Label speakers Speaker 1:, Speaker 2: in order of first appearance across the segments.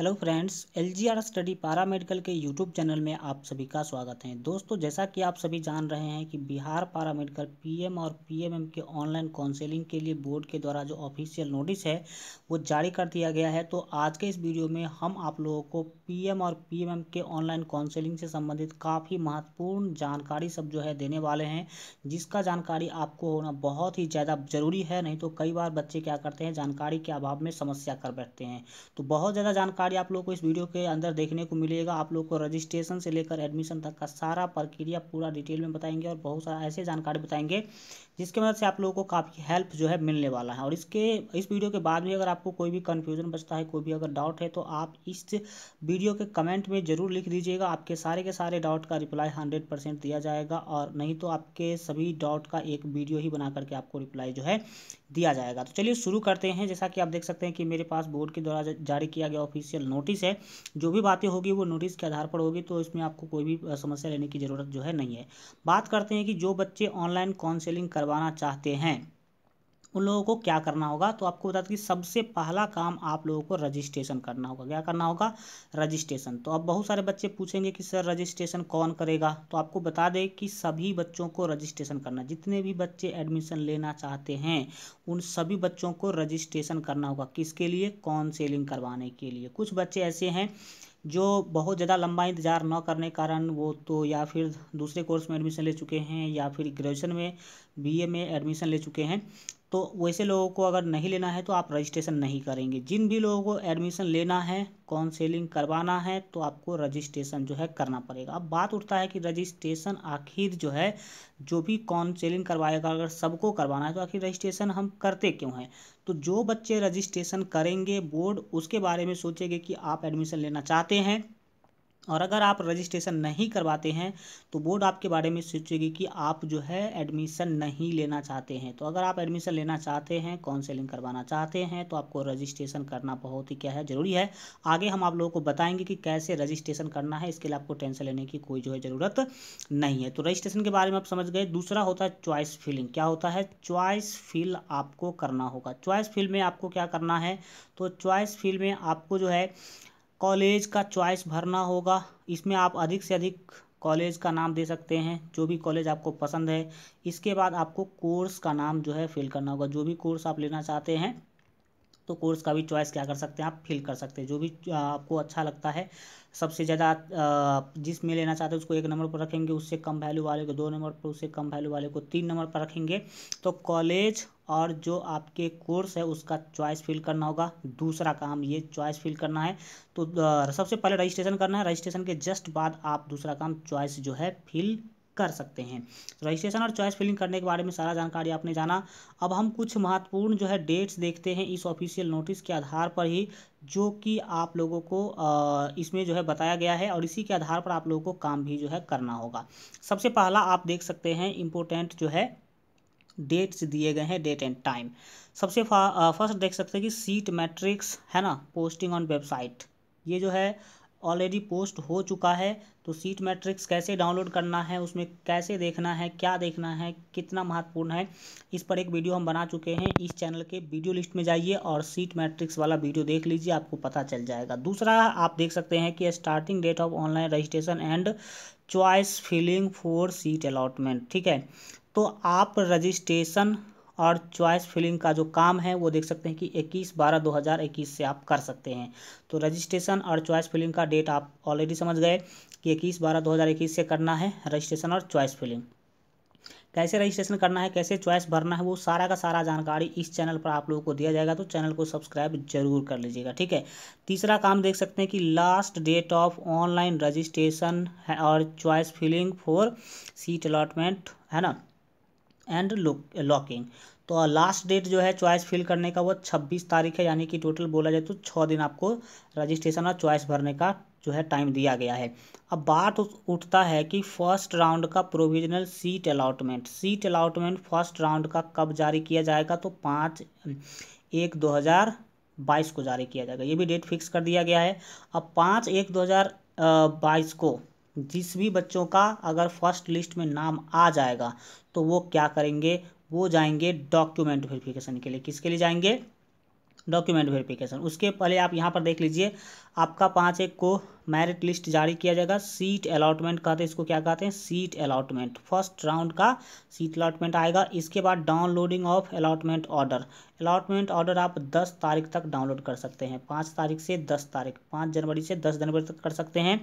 Speaker 1: hello friends L G R study paramedical के YouTube channel में आप सभी का स्वागत है दोस्तों जैसा कि आप सभी जान रहे हैं कि बिहार पारा मेडिकल पीएम और पीएमएम के ऑनलाइन काउंसलिंग के लिए बोर्ड के द्वारा जो ऑफिशियल नोटिस है वो जारी कर दिया गया है तो आज के इस वीडियो में हम आप लोगों को पी और पी के ऑनलाइन काउंसिलिंग से संबंधित काफ़ी महत्वपूर्ण जानकारी सब जो है देने वाले हैं जिसका जानकारी आपको होना बहुत ही ज़्यादा ज़रूरी है नहीं तो कई बार बच्चे क्या करते हैं जानकारी के अभाव में समस्या कर बैठते हैं तो बहुत ज़्यादा जानकारी सारी आप लोग को इस वीडियो के अंदर देखने को मिलेगा आप लोग को रजिस्ट्रेशन से लेकर एडमिशन तक का सारा प्रक्रिया पूरा डिटेल में बताएंगे और बहुत सारा ऐसे जानकारी बताएंगे जिसके मदद से आप लोगों को काफ़ी हेल्प जो है मिलने वाला है और इसके इस वीडियो के बाद भी अगर आपको कोई भी कन्फ्यूजन बचता है कोई भी अगर डाउट है तो आप इस वीडियो के कमेंट में ज़रूर लिख दीजिएगा आपके सारे के सारे डाउट का रिप्लाई हंड्रेड परसेंट दिया जाएगा और नहीं तो आपके सभी डाउट का एक वीडियो ही बना करके आपको रिप्लाई जो है दिया जाएगा तो चलिए शुरू करते हैं जैसा कि आप देख सकते हैं कि मेरे पास बोर्ड के द्वारा जारी किया गया ऑफिशियल नोटिस है जो भी बातें होगी वो नोटिस के आधार पर होगी तो इसमें आपको कोई भी समस्या लेने की ज़रूरत जो है नहीं है बात करते हैं कि जो बच्चे ऑनलाइन काउंसिलिंग करवा करवाना चाहते हैं उन लोगों को क्या करना होगा तो आपको बता दें कि सबसे पहला काम आप लोगों को रजिस्ट्रेशन करना होगा क्या करना होगा रजिस्ट्रेशन तो अब बहुत सारे बच्चे पूछेंगे कि सर रजिस्ट्रेशन कौन करेगा तो आपको बता दें कि सभी बच्चों को रजिस्ट्रेशन करना जितने भी बच्चे एडमिशन लेना चाहते हैं उन सभी बच्चों को रजिस्ट्रेशन करना होगा किसके लिए काउंसिलिंग करवाने के लिए कुछ बच्चे ऐसे हैं जो बहुत ज़्यादा लंबा इंतज़ार न करने के कारण वो तो या फिर दूसरे कोर्स में एडमिशन ले चुके हैं या फिर ग्रेजुएशन में बीए में एडमिशन ले चुके हैं तो वैसे लोगों को अगर नहीं लेना है तो आप रजिस्ट्रेशन नहीं करेंगे जिन भी लोगों को एडमिशन लेना है काउंसिलिंग करवाना है तो आपको रजिस्ट्रेशन जो है करना पड़ेगा अब बात उठता है कि रजिस्ट्रेशन आखिर जो है जो भी काउंसिलिंग करवाएगा अगर सबको करवाना है तो आखिर रजिस्ट्रेशन हम करते क्यों हैं तो जो बच्चे रजिस्ट्रेशन करेंगे बोर्ड उसके बारे में सोचेंगे कि आप एडमिशन लेना चाहते हैं और अगर आप रजिस्ट्रेशन नहीं करवाते हैं तो बोर्ड आपके बारे में सोचेगी कि आप जो है एडमिशन नहीं लेना चाहते हैं तो अगर आप एडमिशन लेना चाहते हैं काउंसलिंग करवाना चाहते हैं तो आपको रजिस्ट्रेशन करना बहुत ही क्या है ज़रूरी है आगे हम आप लोगों को बताएंगे कि कैसे रजिस्ट्रेशन करना है इसके लिए आपको टेंशन लेने की कोई जो है ज़रूरत नहीं है तो रजिस्ट्रेशन के बारे में आप समझ गए दूसरा होता है च्वाइस फिलिंग क्या होता है च्वाइस फिल आपको करना होगा च्वाइस फिल में आपको क्या करना है तो च्वाइस फिल में आपको जो है कॉलेज का चॉइस भरना होगा इसमें आप अधिक से अधिक कॉलेज का नाम दे सकते हैं जो भी कॉलेज आपको पसंद है इसके बाद आपको कोर्स का नाम जो है फिल करना होगा जो भी कोर्स आप लेना चाहते हैं तो कोर्स का भी चॉइस क्या कर सकते हैं आप फिल कर सकते हैं जो भी आपको अच्छा लगता है सबसे ज़्यादा जिस में लेना चाहते हैं उसको एक नंबर पर रखेंगे उससे कम वैल्यू वाले को दो नंबर पर उससे कम वैल्यू वाले को तीन नंबर पर रखेंगे तो कॉलेज और जो आपके कोर्स है उसका चॉइस फिल करना होगा दूसरा काम ये चॉइस फिल करना है तो सबसे पहले रजिस्ट्रेशन करना है रजिस्ट्रेशन के जस्ट बाद आप दूसरा काम चॉइस जो है फिल कर सकते हैं रजिस्ट्रेशन और चॉइस फिलिंग करने के बारे में सारा जानकारी आपने जाना अब हम कुछ महत्वपूर्ण जो है डेट्स देखते हैं इस ऑफिशियल नोटिस के आधार पर ही जो कि आप लोगों को इसमें जो है बताया गया है और इसी के आधार पर आप लोगों को काम भी जो है करना होगा सबसे पहला आप देख सकते हैं इम्पोर्टेंट जो है डेट्स दिए गए हैं डेट एंड टाइम सबसे फर्स्ट देख सकते हैं कि सीट मैट्रिक्स है ना पोस्टिंग ऑन वेबसाइट ये जो है ऑलरेडी पोस्ट हो चुका है तो सीट मैट्रिक्स कैसे डाउनलोड करना है उसमें कैसे देखना है क्या देखना है कितना महत्वपूर्ण है इस पर एक वीडियो हम बना चुके हैं इस चैनल के वीडियो लिस्ट में जाइए और सीट मैट्रिक्स वाला वीडियो देख लीजिए आपको पता चल जाएगा दूसरा आप देख सकते हैं कि starting date of online registration and choice filling for seat allotment ठीक है तो आप रजिस्ट्रेशन और चॉइस फिलिंग का जो काम है वो देख सकते हैं कि 21 बारह 2021 से आप कर सकते हैं तो रजिस्ट्रेशन और चॉइस फिलिंग का डेट आप ऑलरेडी समझ गए कि इक्कीस बारह 2021 से करना है रजिस्ट्रेशन और चॉइस फिलिंग कैसे रजिस्ट्रेशन करना है कैसे चॉइस भरना है वो सारा का सारा जानकारी इस चैनल पर आप लोगों को दिया जाएगा तो चैनल को सब्सक्राइब जरूर कर लीजिएगा ठीक है तीसरा काम देख सकते हैं कि last date of online registration और choice filling for seat allotment है ना एंड लॉकिंग तो लास्ट uh, डेट जो है चॉइस फिल करने का वो छब्बीस तारीख है यानी कि टोटल बोला जाए तो छः दिन आपको रजिस्ट्रेशन और चॉइस भरने का जो है टाइम दिया गया है अब बात उठता है कि फर्स्ट राउंड का provisional seat allotment seat allotment first round का कब जारी किया जाएगा तो पाँच एक दो हज़ार बाईस को जारी किया जाएगा ये भी डेट फिक्स कर दिया गया है अब पाँच एक दो हज़ार uh, बाईस को जिस भी बच्चों का अगर फर्स्ट लिस्ट में नाम आ जाएगा तो वो क्या करेंगे वो जाएंगे डॉक्यूमेंट वेरिफिकेशन के लिए किसके लिए जाएंगे डॉक्यूमेंट वेरिफिकेशन उसके पहले आप यहाँ पर देख लीजिए आपका पाँच एक को मेरिट लिस्ट जारी किया जाएगा सीट अलाटमेंट कहते हैं इसको क्या कहते हैं सीट अलाटमेंट फर्स्ट राउंड का सीट अलाटमेंट आएगा इसके बाद downloading of allotment order allotment order आप 10 तारीख तक डाउनलोड कर सकते हैं पाँच तारीख से दस तारीख पाँच जनवरी से दस जनवरी तक कर सकते हैं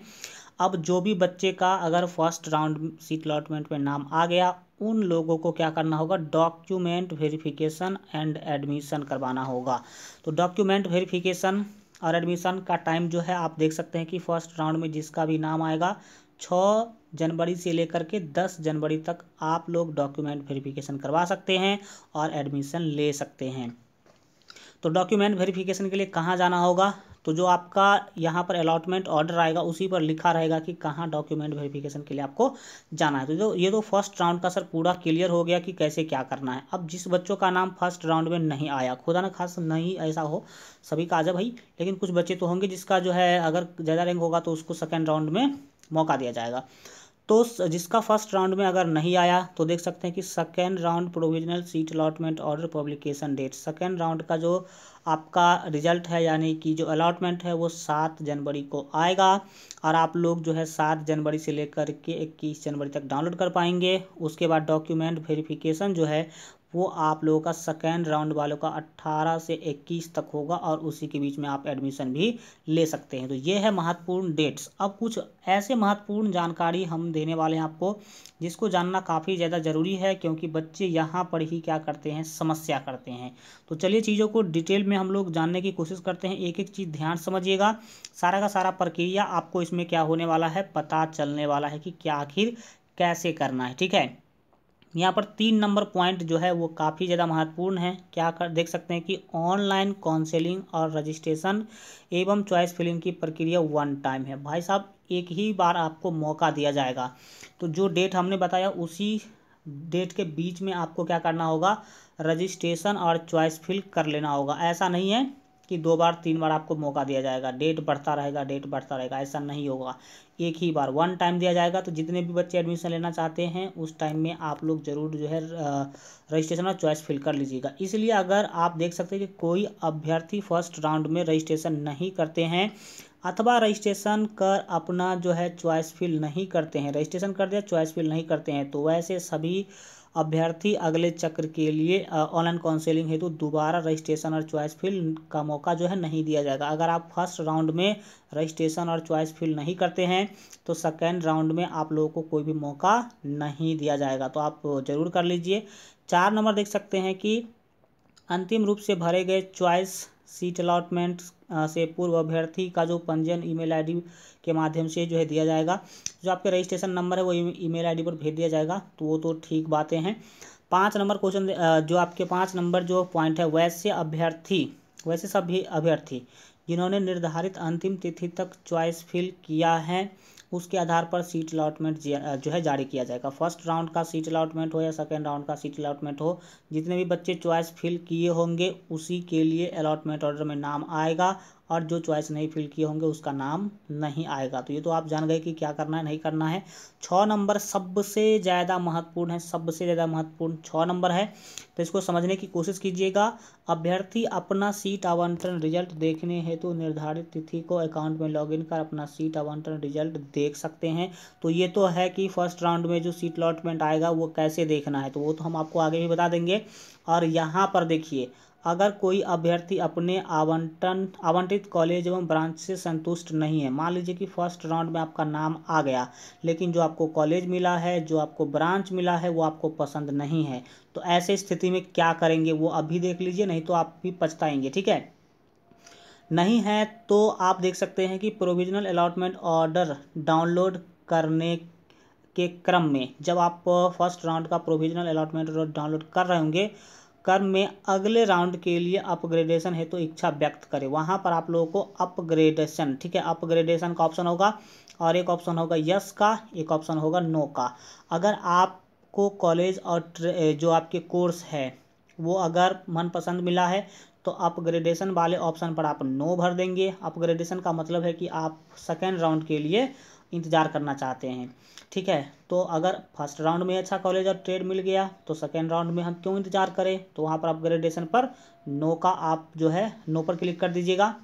Speaker 1: अब जो भी बच्चे का अगर फर्स्ट राउंड सीट अलॉटमेंट में नाम आ गया उन लोगों को क्या करना होगा डॉक्यूमेंट वेरिफिकेशन एंड एडमिशन करवाना होगा तो डॉक्यूमेंट वेरिफिकेशन और एडमिशन का टाइम जो है आप देख सकते हैं कि फर्स्ट राउंड में जिसका भी नाम आएगा छः जनवरी से लेकर के दस जनवरी तक आप लोग डॉक्यूमेंट वेरिफिकेशन करवा सकते हैं और एडमिशन ले सकते हैं तो डॉक्यूमेंट वेरिफिकेशन के लिए कहाँ जाना होगा तो जो आपका यहाँ पर अलॉटमेंट ऑर्डर आएगा उसी पर लिखा रहेगा कि कहाँ डॉक्यूमेंट वेरिफिकेशन के लिए आपको जाना है तो जो ये तो फर्स्ट राउंड का सर पूरा क्लियर हो गया कि कैसे क्या करना है अब जिस बच्चों का नाम फर्स्ट राउंड में नहीं आया खुदा ना खास नहीं ऐसा हो सभी का आ भाई लेकिन कुछ बच्चे तो होंगे जिसका जो है अगर ज़्यादा रैंक होगा तो उसको सेकेंड राउंड में मौका दिया जाएगा तो जिसका फर्स्ट राउंड में अगर नहीं आया तो देख सकते हैं कि second round provisional seat allotment order publication date second round का जो आपका रिजल्ट है यानी कि जो अलाटमेंट है वो सात जनवरी को आएगा और आप लोग जो है सात जनवरी से लेकर के इक्कीस जनवरी तक डाउनलोड कर पाएंगे उसके बाद डॉक्यूमेंट वेरिफिकेशन जो है वो आप लोगों का सेकेंड राउंड वालों का 18 से 21 तक होगा और उसी के बीच में आप एडमिशन भी ले सकते हैं तो ये है महत्वपूर्ण डेट्स अब कुछ ऐसे महत्वपूर्ण जानकारी हम देने वाले हैं आपको जिसको जानना काफ़ी ज़्यादा ज़रूरी है क्योंकि बच्चे यहाँ पर ही क्या करते हैं समस्या करते हैं तो चलिए चीज़ों को डिटेल में हम लोग जानने की कोशिश करते हैं एक एक चीज़ ध्यान समझिएगा सारा का सारा प्रक्रिया आपको इसमें क्या होने वाला है पता चलने वाला है कि क्या आखिर कैसे करना है ठीक है यहाँ पर तीन नंबर पॉइंट जो है वो काफ़ी ज़्यादा महत्वपूर्ण है क्या कर देख सकते हैं कि ऑनलाइन काउंसलिंग और रजिस्ट्रेशन एवं चॉइस फिलिंग की प्रक्रिया वन टाइम है भाई साहब एक ही बार आपको मौका दिया जाएगा तो जो डेट हमने बताया उसी डेट के बीच में आपको क्या करना होगा रजिस्ट्रेशन और चॉइस फिल कर लेना होगा ऐसा नहीं है कि दो बार तीन बार आपको मौका दिया जाएगा डेट बढ़ता रहेगा डेट बढ़ता रहेगा ऐसा नहीं होगा एक ही बार वन टाइम दिया जाएगा तो जितने भी बच्चे एडमिशन लेना चाहते हैं उस टाइम में आप लोग ज़रूर जो है रजिस्ट्रेशन और चॉइस फिल कर लीजिएगा इसलिए अगर आप देख सकते हैं कि कोई अभ्यर्थी फर्स्ट राउंड में रजिस्ट्रेशन नहीं करते हैं अथवा रजिस्ट्रेशन कर अपना जो है चॉइस फिल नहीं करते हैं रजिस्ट्रेशन कर दिया चॉइस फिल नहीं करते हैं तो वैसे सभी अभ्यर्थी अगले चक्र के लिए ऑनलाइन काउंसिलिंग हेतु दोबारा रजिस्ट्रेशन और चॉइस फिल का मौका जो है नहीं दिया जाएगा अगर आप फर्स्ट राउंड में रजिस्ट्रेशन और चॉइस फिल नहीं करते हैं तो सेकेंड राउंड में आप लोगों को कोई भी मौका नहीं दिया जाएगा तो आप ज़रूर कर लीजिए चार नंबर देख सकते हैं कि अंतिम रूप से भरे गए चॉइस सीट अलाटमेंट से पूर्व अभ्यर्थी का जो पंजीयन ईमेल आईडी के माध्यम से जो है दिया जाएगा जो आपके रजिस्ट्रेशन नंबर है वो ईमेल आईडी पर भेज दिया जाएगा तो वो तो ठीक बातें हैं पाँच नंबर क्वेश्चन जो आपके पाँच नंबर जो पॉइंट है वैसे अभ्यर्थी वैसे सभी अभ्यर्थी जिन्होंने निर्धारित अंतिम तिथि तक चॉइस फिल किया है उसके आधार पर सीट अलाटमेंट जो है जारी किया जाएगा फर्स्ट राउंड का सीट अलाटमेंट हो या सेकेंड राउंड का सीट अलाटमेंट हो जितने भी बच्चे चॉइस फिल किए होंगे उसी के लिए अलाटमेंट ऑर्डर में नाम आएगा और जो चॉइस नहीं फिल किए होंगे उसका नाम नहीं आएगा तो ये तो आप जान गए कि क्या करना है नहीं करना है छः नंबर सबसे ज़्यादा महत्वपूर्ण है सबसे ज़्यादा महत्वपूर्ण छः नंबर है तो इसको समझने की कोशिश कीजिएगा अभ्यर्थी अपना सीट आवंटन रिजल्ट देखने हेतु तो निर्धारित तिथि को अकाउंट में लॉग कर अपना सीट आवंटन रिजल्ट देख सकते हैं तो ये तो है कि फर्स्ट राउंड में जो सीट अलॉटमेंट आएगा वो कैसे देखना है तो वो तो हम आपको आगे भी बता देंगे और यहाँ पर देखिए अगर कोई अभ्यर्थी अपने आवंटन आवंटित कॉलेज एवं ब्रांच से संतुष्ट नहीं है मान लीजिए कि फर्स्ट राउंड में आपका नाम आ गया लेकिन जो आपको कॉलेज मिला है जो आपको ब्रांच मिला है वो आपको पसंद नहीं है तो ऐसे स्थिति में क्या करेंगे वो अभी देख लीजिए नहीं तो आप भी पछताएंगे ठीक है नहीं है तो आप देख सकते हैं कि प्रोविजनल अलाटमेंट ऑर्डर डाउनलोड करने के क्रम में जब आप फर्स्ट राउंड का प्रोविजनल अलाटमेंट डाउनलोड कर रहे होंगे कर्म में अगले राउंड के लिए अपग्रेडेशन हेतु तो इच्छा व्यक्त करें वहाँ पर आप लोगों को अपग्रेडेशन ठीक है अपग्रेडेशन का ऑप्शन होगा और एक ऑप्शन होगा यस का एक ऑप्शन होगा नो का अगर आपको कॉलेज और जो आपके कोर्स है वो अगर मनपसंद मिला है तो अपग्रेडेशन वाले ऑप्शन पर आप नो भर देंगे अपग्रेडेशन का मतलब है कि आप सेकेंड राउंड के लिए इंतज़ार करना चाहते हैं ठीक है तो अगर फर्स्ट राउंड में अच्छा कॉलेज और ट्रेड मिल गया तो सेकेंड राउंड में हम क्यों इंतज़ार करें तो वहाँ पर आप ग्रेडेशन पर नो का आप जो है नो पर क्लिक कर दीजिएगा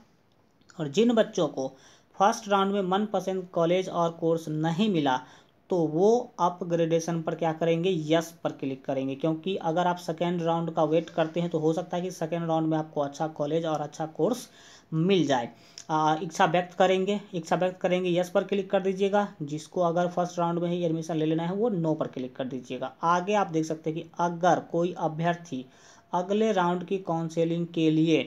Speaker 1: और जिन बच्चों को फर्स्ट राउंड में मनपसंद कॉलेज और कोर्स नहीं मिला तो वो आप ग्रेडेशन पर क्या करेंगे यस पर क्लिक करेंगे क्योंकि अगर आप सेकेंड राउंड का वेट करते हैं तो हो सकता है कि सेकेंड राउंड में आपको अच्छा कॉलेज और अच्छा कोर्स मिल जाए इच्छा व्यक्त करेंगे इच्छा व्यक्त करेंगे यस पर क्लिक कर दीजिएगा जिसको अगर फर्स्ट राउंड में ही एडमिशन ले लेना है वो नो पर क्लिक कर दीजिएगा आगे आप देख सकते हैं कि अगर कोई अभ्यर्थी अगले राउंड की काउंसिलिंग के लिए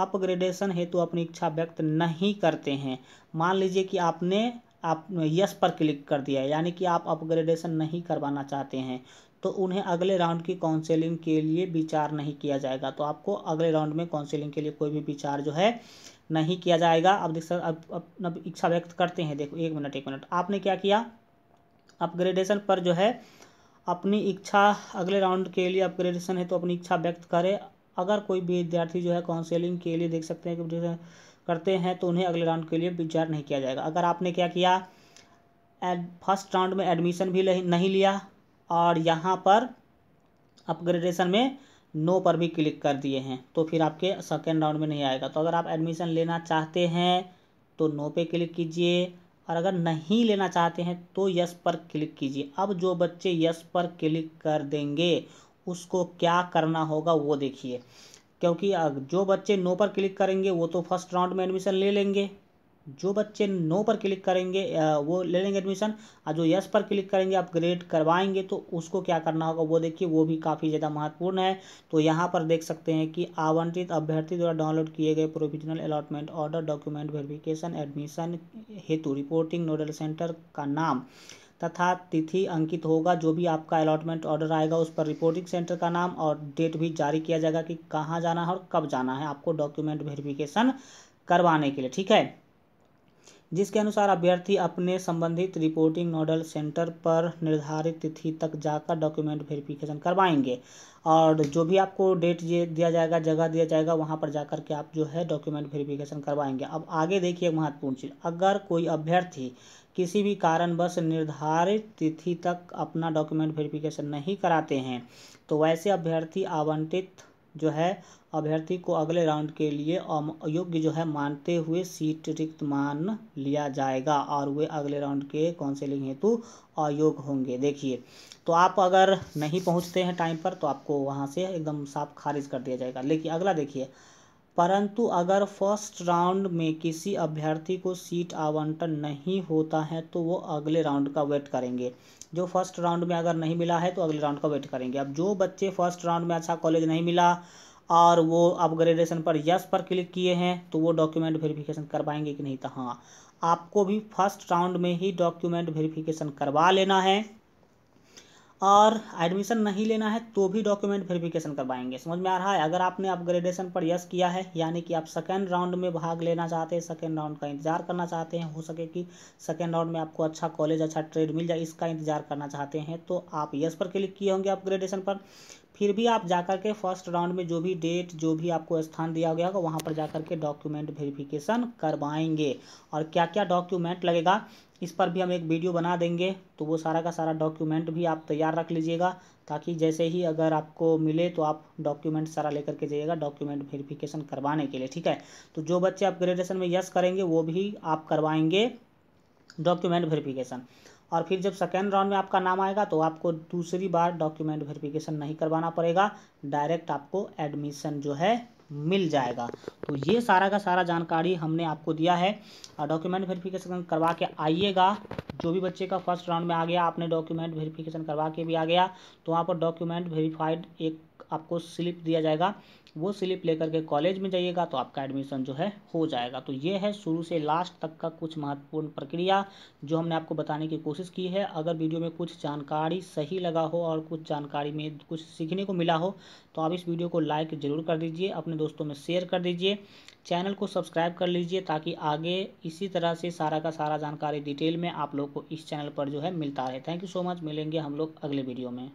Speaker 1: अपग्रेडेशन हेतु अपनी इच्छा व्यक्त नहीं करते हैं मान लीजिए कि आपने आप यस पर क्लिक कर दिया है यानी कि आप अपग्रेडेशन नहीं करवाना चाहते हैं तो उन्हें अगले राउंड की काउंसलिंग के लिए विचार नहीं किया जाएगा तो आपको अगले राउंड में काउंसलिंग के लिए कोई भी विचार जो है नहीं किया जाएगा अब देख सर अब इच्छा व्यक्त करते हैं देखो एक मिनट एक मिनट आपने क्या किया अपग्रेडेशन पर जो है अपनी इच्छा अगले राउंड के लिए अपग्रेडेशन है तो अपनी इच्छा व्यक्त करें अगर कोई भी विद्यार्थी जो है काउंसलिंग के लिए देख सकते हैं कि करते हैं तो उन्हें अगले राउंड के लिए विचार नहीं किया जाएगा अगर आपने क्या किया फर्स्ट राउंड में एडमिशन भी नहीं लिया और यहाँ पर अपग्रेडेशन में नो पर भी क्लिक कर दिए हैं तो फिर आपके सेकेंड राउंड में नहीं आएगा तो अगर आप एडमिशन लेना चाहते हैं तो नो पे क्लिक कीजिए और अगर नहीं लेना चाहते हैं तो यस पर क्लिक कीजिए अब जो बच्चे यस पर क्लिक कर देंगे उसको क्या करना होगा वो देखिए क्योंकि जो बच्चे नो पर क्लिक करेंगे वो तो फर्स्ट राउंड में एडमिशन ले लेंगे जो बच्चे नो पर क्लिक करेंगे वो ले लेंगे एडमिशन और जो यस पर क्लिक करेंगे आप ग्रेड करवाएंगे तो उसको क्या करना होगा वो देखिए वो भी काफ़ी ज़्यादा महत्वपूर्ण है तो यहाँ पर देख सकते हैं कि आवंटित अभ्यर्थी द्वारा डाउनलोड किए गए provisional allotment order document verification admission हेतु रिपोर्टिंग नोडल सेंटर का नाम तथा तिथि अंकित होगा जो भी आपका अलॉटमेंट ऑर्डर आएगा उस पर रिपोर्टिंग सेंटर का नाम और डेट भी जारी किया जाएगा कि कहाँ जाना है और कब जाना है आपको डॉक्यूमेंट वेरिफिकेशन करवाने के लिए ठीक है जिसके अनुसार अभ्यर्थी अपने संबंधित रिपोर्टिंग नोडल सेंटर पर निर्धारित तिथि तक जाकर डॉक्यूमेंट वेरिफिकेशन करवाएंगे और जो भी आपको डेट दिया जाएगा जगह दिया जाएगा वहाँ पर जाकर के आप जो है डॉक्यूमेंट वेरिफिकेशन करवाएंगे अब आगे देखिए एक महत्वपूर्ण चीज़ अगर कोई अभ्यर्थी किसी भी कारणवश निर्धारित तिथि तक अपना डॉक्यूमेंट वेरिफिकेशन नहीं कराते हैं तो वैसे अभ्यर्थी आवंटित जो है अभ्यर्थी को अगले राउंड के लिए योग्य जो है मानते हुए सीट रिक्त मान लिया जाएगा और वे अगले राउंड के काउंसिलिंग हेतु अयोग्य होंगे देखिए तो आप अगर नहीं पहुंचते हैं टाइम पर तो आपको वहां से एकदम साफ खारिज कर दिया जाएगा लेकिन अगला देखिए परंतु अगर फर्स्ट राउंड में किसी अभ्यर्थी को सीट आवंटन नहीं होता है तो वो अगले राउंड का वेट करेंगे जो फर्स्ट राउंड में अगर नहीं मिला है तो अगले राउंड का वेट करेंगे अब जो बच्चे फर्स्ट राउंड में अच्छा कॉलेज नहीं मिला और वो अपग्रेडेशन पर यस पर क्लिक किए हैं तो वो डॉक्यूमेंट वेरिफिकेशन करवाएंगे कि नहीं तो हाँ आपको भी फर्स्ट राउंड में ही डॉक्यूमेंट वेरिफिकेशन करवा लेना है और एडमिशन नहीं लेना है तो भी डॉक्यूमेंट वेरिफिकेशन करवाएंगे समझ में आ रहा है अगर आपने अपग्रेडेशन पर यस किया है यानी कि आप सेकेंड राउंड में भाग लेना चाहते हैं सेकेंड राउंड का इंतजार करना चाहते हैं हो सके कि सेकेंड राउंड में आपको अच्छा कॉलेज अच्छा ट्रेड मिल जाए इसका इंतजार करना चाहते हैं तो आप यस पर क्लिक किए होंगे अपग्रेडेशन पर फिर भी आप जाकर के फर्स्ट राउंड में जो भी डेट जो भी आपको स्थान दिया गया होगा वहाँ पर जाकर के डॉक्यूमेंट वेरिफिकेशन करवाएंगे और क्या क्या डॉक्यूमेंट लगेगा इस पर भी हम एक वीडियो बना देंगे तो वो सारा का सारा डॉक्यूमेंट भी आप तैयार रख लीजिएगा ताकि जैसे ही अगर आपको मिले तो आप डॉक्यूमेंट सारा लेकर के जाइएगा डॉक्यूमेंट वेरिफिकेशन करवाने के लिए ठीक है तो जो बच्चे आप ग्रेजुएशन में यस करेंगे वो भी आप करवाएंगे डॉक्यूमेंट वेरिफिकेशन और फिर जब सेकेंड राउंड में आपका नाम आएगा तो आपको दूसरी बार डॉक्यूमेंट वेरिफिकेशन नहीं करवाना पड़ेगा डायरेक्ट आपको एडमिशन जो है मिल जाएगा तो ये सारा का सारा जानकारी हमने आपको दिया है और डॉक्यूमेंट वेरिफिकेशन करवा के आइएगा जो भी बच्चे का फर्स्ट राउंड में आ गया आपने डॉक्यूमेंट वेरिफिकेशन करवा के भी आ गया तो वहाँ पर डॉक्यूमेंट वेरीफाइड एक आपको स्लिप दिया जाएगा वो स्लिप लेकर के कॉलेज में जाइएगा तो आपका एडमिशन जो है हो जाएगा तो ये है शुरू से लास्ट तक का कुछ महत्वपूर्ण प्रक्रिया जो हमने आपको बताने की कोशिश की है अगर वीडियो में कुछ जानकारी सही लगा हो और कुछ जानकारी में कुछ सीखने को मिला हो तो आप इस वीडियो को लाइक ज़रूर कर दीजिए अपने दोस्तों में शेयर कर दीजिए चैनल को सब्सक्राइब कर लीजिए ताकि आगे इसी तरह से सारा का सारा जानकारी डिटेल में आप लोग को इस चैनल पर जो है मिलता रहे थैंक यू सो मच मिलेंगे हम लोग अगले वीडियो में